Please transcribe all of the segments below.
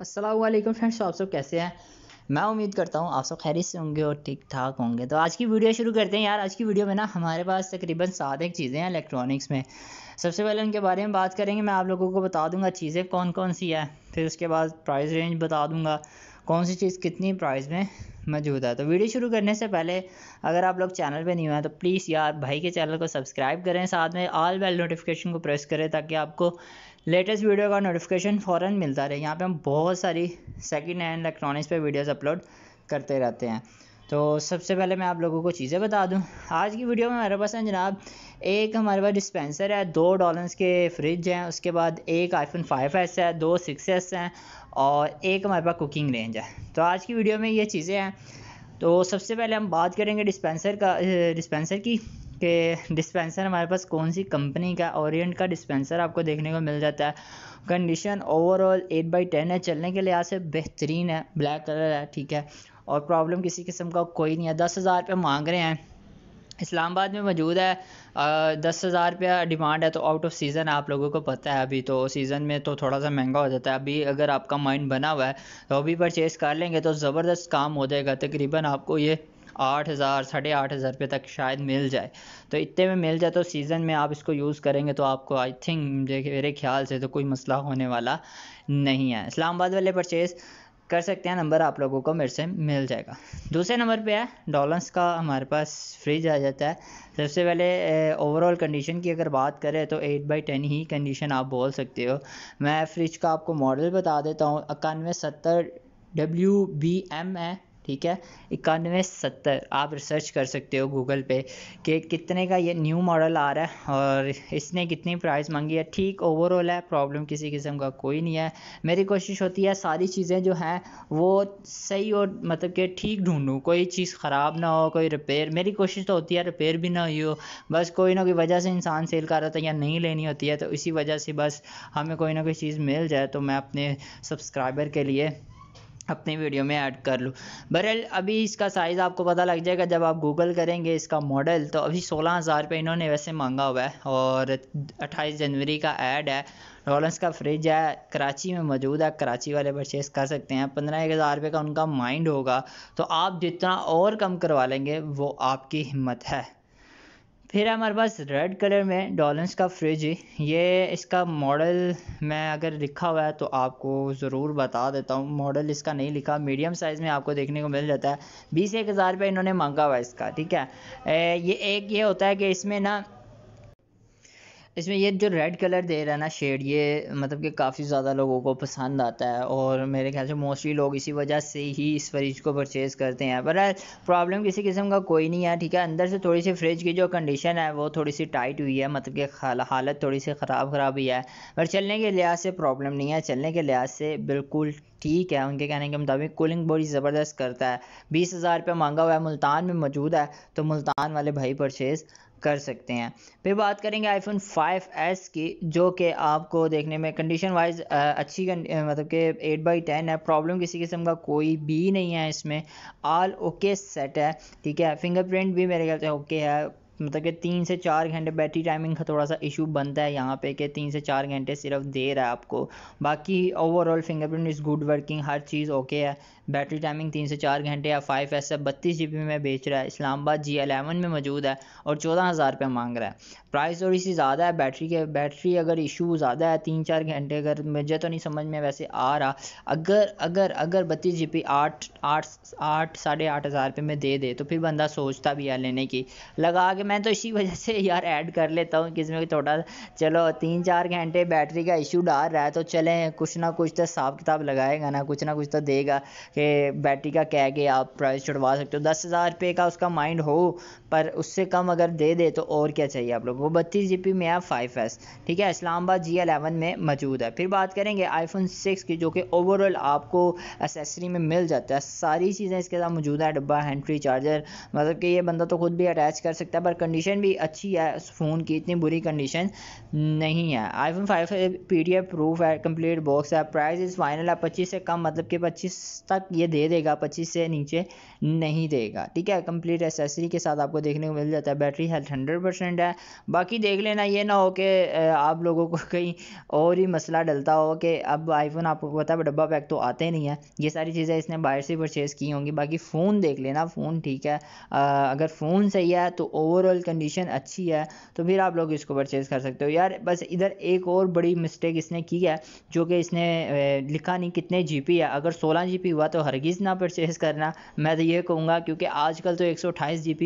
Aslam friends आप सब कैसे हैं मैं उम्मीद करता हूँ आप सब खैरियत से होंगे और ठीक ठाक होंगे तो आज की वीडियो शुरू करते हैं यार आज की वीडियो में ना हमारे पास तकरीबन सात एक चीज़ें हैं इलेक्ट्रॉनिक्स में सबसे पहले उनके बारे में बात करेंगे मैं आप लोगों को बता दूंगा चीज़ें कौन कौन सी है फिर उसके बाद प्राइस रेंज बता दूंगा कौन सी चीज़ कितनी प्राइस में मौजूद है तो वीडियो शुरू करने से पहले अगर आप लोग चैनल पे नहीं हुए हैं तो प्लीज़ यार भाई के चैनल को सब्सक्राइब करें साथ में ऑल बेल नोटिफिकेशन को प्रेस करें ताकि आपको लेटेस्ट वीडियो का नोटिफिकेशन फ़ौर मिलता रहे यहाँ पर हम बहुत सारी सेकेंड हैंड इलेक्ट्रॉनिक्स पर वीडियोज़ अपलोड करते रहते हैं तो सबसे पहले मैं आप लोगों को चीज़ें बता दूं आज की वीडियो में हमारे पास है जनाब एक हमारे पास डिस्पेंसर है दो डॉलर्स के फ्रिज हैं उसके बाद एक आईफोन फाइव एस है दो सिक्स एस हैं और एक हमारे पास कुकिंग रेंज है तो आज की वीडियो में ये चीज़ें हैं तो सबसे पहले हम बात करेंगे डिस्पेंसर का डिस्पेंसर की के डिस्पेंसर हमारे पास कौन सी कंपनी का ओरिएंट का डिस्पेंसर आपको देखने को मिल जाता है condition overall eight by ten है चलने के लिहाज से बेहतरीन है ब्लैक कलर है ठीक है और प्रॉब्लम किसी किस्म का कोई नहीं है दस हज़ार रुपये मांग रहे हैं इस्लामाबाद में मौजूद है आ, दस हज़ार रुपया डिमांड है तो आउट ऑफ सीज़न आप लोगों को पता है अभी तो सीज़न में तो थोड़ा सा महंगा हो जाता है अभी अगर आपका माइंड बना हुआ है तो अभी परचेज़ कर लेंगे तो ज़बरदस्त काम हो जाएगा तकरीबन आपको ये आठ हज़ार साढ़े आठ हज़ार रुपये तक शायद मिल जाए तो इतने में मिल जाए तो सीज़न में आप इसको यूज़ करेंगे तो आपको आई थिंक मेरे ख्याल से तो कोई मसला होने वाला नहीं है इस्लामाबाद वाले परचेज़ कर सकते हैं नंबर आप लोगों को मेरे से मिल जाएगा दूसरे नंबर पे है डॉलर्स का हमारे पास फ्रिज आ जाता है सबसे पहले ओवरऑल कंडीशन की अगर बात करें तो एट बाई टेन ही कंडीशन आप बोल सकते हो मैं फ्रिज का आपको मॉडल बता देता हूँ इक्यानवे सत्तर डब्ल्यू बी एम है ठीक है इक्यानवे सत्तर आप रिसर्च कर सकते हो गूगल पे कि कितने का ये न्यू मॉडल आ रहा है और इसने कितनी प्राइस मांगी है ठीक ओवरऑल है प्रॉब्लम किसी किस्म का कोई नहीं है मेरी कोशिश होती है सारी चीज़ें जो हैं वो सही और मतलब कि ठीक ढूंढूँ कोई चीज़ ख़राब ना हो कोई रिपेयर मेरी कोशिश तो होती है रिपेयर भी ना हुई हो बस कोई ना कोई वजह से इंसान सेल कर रहा था या नहीं लेनी होती है तो इसी वजह से बस हमें कोई ना कोई चीज़ मिल जाए तो मैं अपने सब्सक्राइबर के लिए अपनी वीडियो में ऐड कर लूँ बहरहाल अभी इसका साइज़ आपको पता लग जाएगा जब आप गूगल करेंगे इसका मॉडल तो अभी सोलह हज़ार रुपये इन्होंने वैसे मांगा हुआ है और अट्ठाईस जनवरी का ऐड है रॉलेंस का फ्रिज है कराची में मौजूद है कराची वाले परचेज़ कर सकते हैं पंद्रह एक हज़ार रुपये का उनका माइंड होगा तो आप जितना और कम करवा लेंगे वो आपकी हिम्मत है फिर हमारे पास रेड कलर में डॉलन्स का फ्रिज ये इसका मॉडल मैं अगर लिखा हुआ है तो आपको ज़रूर बता देता हूँ मॉडल इसका नहीं लिखा मीडियम साइज़ में आपको देखने को मिल जाता है बीस एक हज़ार रुपये इन्होंने मांगा हुआ इसका ठीक है ए, ये एक ये होता है कि इसमें ना इसमें ये जो रेड कलर दे रहा है ना शेड ये मतलब कि काफ़ी ज़्यादा लोगों को पसंद आता है और मेरे ख्याल से मोस्टली लोग इसी वजह से ही इस फ्रिज को परचेज़ करते हैं पर प्रॉब्लम किसी किस्म का कोई नहीं है ठीक है अंदर से थोड़ी सी फ्रिज की जो कंडीशन है वो थोड़ी सी टाइट हुई है मतलब कि हालत थोड़ी सी ख़राब ख़राब हुई है पर चलने के लिहाज से प्रॉब्लम नहीं है चलने के लिहाज से बिल्कुल ठीक है उनके कहने के मुताबिक कूलिंग बड़ी ज़बरदस्त करता है बीस हज़ार रुपये मांगा हुआ है मुल्तान में मौजूद है तो मुल्तान वाले भाई परचेज़ कर सकते हैं फिर बात करेंगे आईफोन 5s की जो कि आपको देखने में कंडीशन वाइज अच्छी मतलब कि एट बाई टेन है प्रॉब्लम किसी किस्म का कोई भी नहीं है इसमें ऑल ओके सेट है ठीक है फिंगरप्रिंट भी मेरे ख्याल से ओके है मतलब कि तीन से चार घंटे बैटरी टाइमिंग का थोड़ा सा इशू बनता है यहाँ पे कि तीन से चार घंटे सिर्फ दे रहा है आपको बाकी overall fingerprint is good working हर चीज़ ओके है बैटरी टाइमिंग तीन से चार घंटे या फाइव एस एफ बत्तीस जी में बेच रहा है इस्लामाबाद जी एलेवन में मौजूद है और चौदह हज़ार रुपये मांग रहा है प्राइस और इसी ज़्यादा है बैटरी के बैटरी अगर इशू ज़्यादा है तीन चार घंटे अगर मुझे तो नहीं समझ में वैसे आ रहा अगर अगर अगर बत्तीस जी पी आठ आठ आठ साढ़े आठ हज़ार रुपये में दे दे तो फिर बंदा सोचता भी है लेने की लगा के मैं तो इसी वजह से यार ऐड कर लेता हूँ किसमें थोड़ा चलो तीन चार घंटे बैटरी का इशू डाल रहा है तो चलें कुछ ना कुछ तो हिसाब किताब लगाएगा ना कुछ ना कुछ तो देगा कि बैटरी का कह के आप प्राइस छुड़वा सकते हो दस हज़ार रुपये का उसका माइंड हो पर उससे कम अगर दे दे तो और क्या चाहिए आप लोग वो बत्तीस जी में है फाइव एस ठीक है इस्लामाबाद जी एलेवन में मौजूद है फिर बात करेंगे आईफोन सिक्स की जो कि ओवरऑल आपको एसेसरी में मिल जाता है सारी चीज़ें इसके साथ मौजूद है डब्बा हैंड्री चार्जर मतलब कि ये बंदा तो खुद भी अटैच कर सकता है पर कंडीशन भी अच्छी है उस फ़ोन की इतनी बुरी कंडीशन नहीं है iPhone five P D F proof है कंप्लीट बॉक्स है प्राइस इस फाइनल है पच्चीस से कम मतलब कि पच्चीस तक तक ये दे देगा पच्चीस से नीचे नहीं देगा ठीक है कंप्लीट एसेसरी के साथ आपको देखने को मिल जाता है बैटरी हेल्थ हंड्रेड परसेंट है बाकी देख लेना ये ना हो कि आप लोगों को कहीं और ही मसला डलता हो कि अब आईफोन आपको पता है डब्बा पैक तो आते नहीं है ये सारी चीज़ें इसने बाहर से परचेज़ की होंगी बाकी फ़ोन देख लेना फ़ोन ठीक है अगर फ़ोन सही है तो ओवरऑल कंडीशन अच्छी है तो फिर आप लोग इसको परचेज़ कर सकते हो यार बस इधर एक और बड़ी मिस्टेक इसने की है जो कि इसने लिखा नहीं कितने जी है अगर सोलह जी हुआ तो हरगिज़ ना परचेज़ करना मैं तो ये कहूँगा क्योंकि आजकल तो एक सौ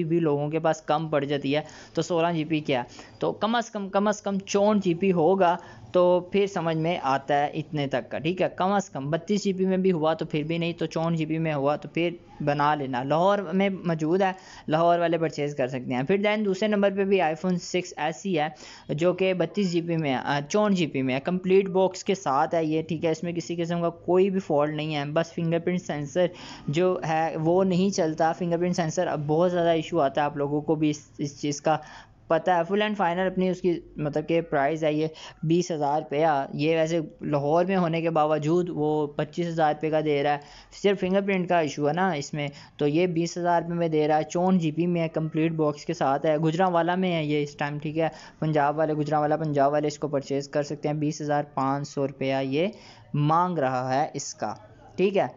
भी लोगों के पास कम पड़ जाती है तो सोलह जी क्या तो कम अज़ कम कम अज़ कम चौंठ जी होगा तो फिर समझ में आता है इतने तक का ठीक है कम अज़ कम बत्तीस जी में भी हुआ तो फिर भी नहीं तो चौन जी में हुआ तो फिर बना लेना लाहौर में मौजूद है लाहौर वाले परचेज़ कर सकते हैं फिर दैन दूसरे नंबर पे भी आईफोन सिक्स ऐसी है जो कि बत्तीस जी में है चौन जी में है कंप्लीट बॉक्स के साथ है ये ठीक है इसमें किसी किस्म का कोई भी फॉल्ट नहीं है बस फिंगरप्रिंट सेंसर जो है वो नहीं चलता फिंगरप्रिंट सेंसर अब बहुत ज़्यादा इशू आता है आप लोगों को भी इस, इस चीज़ का पता है फुल एंड फाइनल अपनी उसकी मतलब के प्राइस है ये बीस हज़ार रुपया ये वैसे लाहौर में होने के बावजूद वो पच्चीस हज़ार रुपये का दे रहा है सिर्फ फिंगरप्रिंट का इशू है ना इसमें तो ये बीस हज़ार रुपये में दे रहा है चौन जी में है कम्प्लीट बॉक्स के साथ है गुजरा वाला में है ये इस टाइम ठीक है पंजाब वाले गुजरा वाला पंजाब वाले इसको परचेज़ कर सकते हैं बीस हज़ार पाँच सौ रुपया ये मांग रहा है इसका ठीक है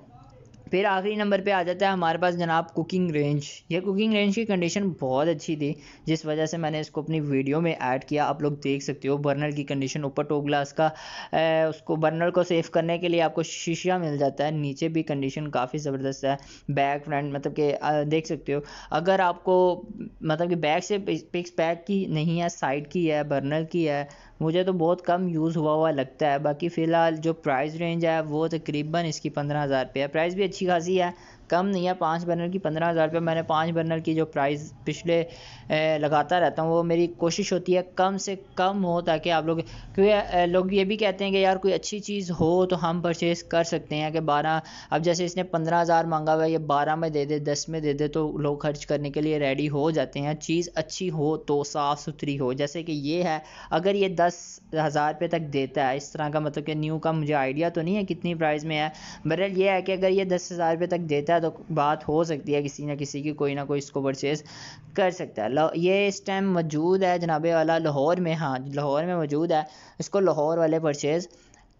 फिर आखिरी नंबर पे आ जाता है हमारे पास जनाब कुकिंग रेंज ये कुकिंग रेंज की कंडीशन बहुत अच्छी थी जिस वजह से मैंने इसको अपनी वीडियो में ऐड किया आप लोग देख सकते हो बर्नर की कंडीशन ऊपर टो ग्लास का ए, उसको बर्नर को सेफ करने के लिए आपको शीशा मिल जाता है नीचे भी कंडीशन काफ़ी ज़बरदस्त है बैक फ्रंट मतलब कि देख सकते हो अगर आपको मतलब कि बैक से पिक्स पैक की नहीं है साइड की है बर्नर की है मुझे तो बहुत कम यूज़ हुआ हुआ लगता है बाकी फ़िलहाल जो प्राइस रेंज है वो तकरीबन इसकी पंद्रह हज़ार रुपये है प्राइस भी अच्छी 西卡西呀，कम नहीं है पाँच बर्नर की पंद्रह हज़ार रुपये मैंने पाँच बर्नर की जो प्राइस पिछले लगाता रहता हूँ वो मेरी कोशिश होती है कम से कम हो ताकि आप लोग क्योंकि लोग ये भी कहते हैं कि यार कोई अच्छी चीज़ हो तो हम परचेज़ कर सकते हैं कि बारह अब जैसे इसने पंद्रह हज़ार मांगा हुआ ये बारह में दे दे दस में दे दे तो लोग खर्च करने के लिए रेडी हो जाते हैं चीज़ अच्छी हो तो साफ़ सुथरी हो जैसे कि ये है अगर ये दस हज़ार रुपये तक देता है इस तरह का मतलब कि न्यू का मुझे आइडिया तो नहीं है कितनी प्राइस में है बहरहाल ये है कि अगर ये दस हज़ार रुपये तक देता है तो बात हो सकती है किसी ना किसी की कोई ना कोई इसको परचेज़ कर सकता है ये इस टाइम मौजूद है जनाब वाला लाहौर में हाँ लाहौर में मौजूद है इसको लाहौर वाले परचेज़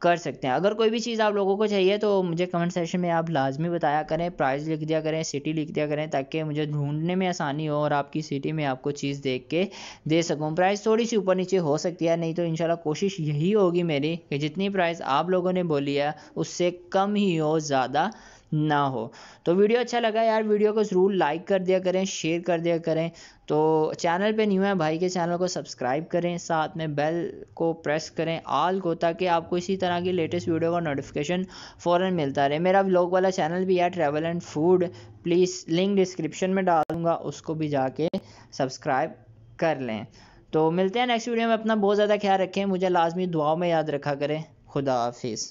कर सकते हैं अगर कोई भी चीज़ आप लोगों को चाहिए तो मुझे कमेंट सेक्शन में आप लाजमी बताया करें प्राइस लिख दिया करें सिटी लिख दिया करें ताकि मुझे ढूंढने में आसानी हो और आपकी सिटी में आपको चीज़ देख के दे सकूँ प्राइस थोड़ी सी ऊपर नीचे हो सकती है नहीं तो इन कोशिश यही होगी मेरी कि जितनी प्राइस आप लोगों ने बोली है उससे कम ही हो ज़्यादा ना हो तो वीडियो अच्छा लगा यार वीडियो को ज़रूर लाइक कर दिया करें शेयर कर दिया करें तो चैनल पे न्यू है भाई के चैनल को सब्सक्राइब करें साथ में बेल को प्रेस करें आल को ताकि आपको इसी तरह की लेटेस्ट वीडियो का नोटिफिकेशन फ़ौर मिलता रहे मेरा ब्लॉग वाला चैनल भी है travel and food please link description में डाल दूँगा उसको भी जाके सब्सक्राइब कर लें तो मिलते हैं नेक्स्ट वीडियो में अपना बहुत ज़्यादा ख्याल रखें मुझे लाजमी दुआओं में याद रखा करें खुदा हाफिज़